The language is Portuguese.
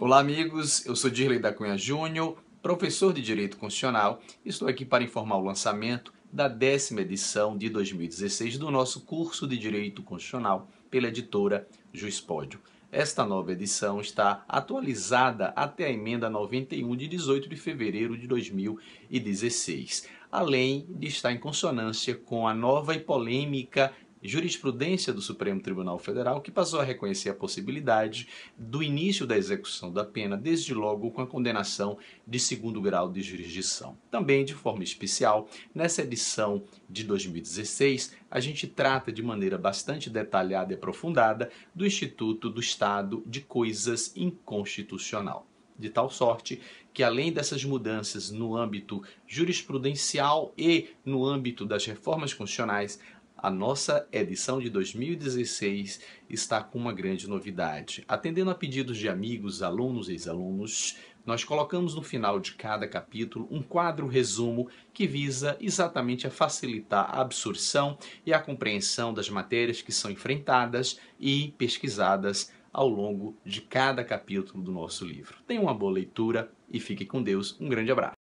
Olá, amigos. Eu sou Dirley da Cunha Júnior, professor de Direito Constitucional. Estou aqui para informar o lançamento da décima edição de 2016 do nosso curso de Direito Constitucional pela editora Juspódio. Esta nova edição está atualizada até a emenda 91 de 18 de fevereiro de 2016, além de estar em consonância com a nova e polêmica jurisprudência do Supremo Tribunal Federal que passou a reconhecer a possibilidade do início da execução da pena desde logo com a condenação de segundo grau de jurisdição. Também de forma especial, nessa edição de 2016, a gente trata de maneira bastante detalhada e aprofundada do Instituto do Estado de Coisas Inconstitucional de tal sorte que, além dessas mudanças no âmbito jurisprudencial e no âmbito das reformas constitucionais, a nossa edição de 2016 está com uma grande novidade. Atendendo a pedidos de amigos, alunos e ex-alunos, nós colocamos no final de cada capítulo um quadro resumo que visa exatamente a facilitar a absorção e a compreensão das matérias que são enfrentadas e pesquisadas ao longo de cada capítulo do nosso livro. Tenha uma boa leitura e fique com Deus. Um grande abraço.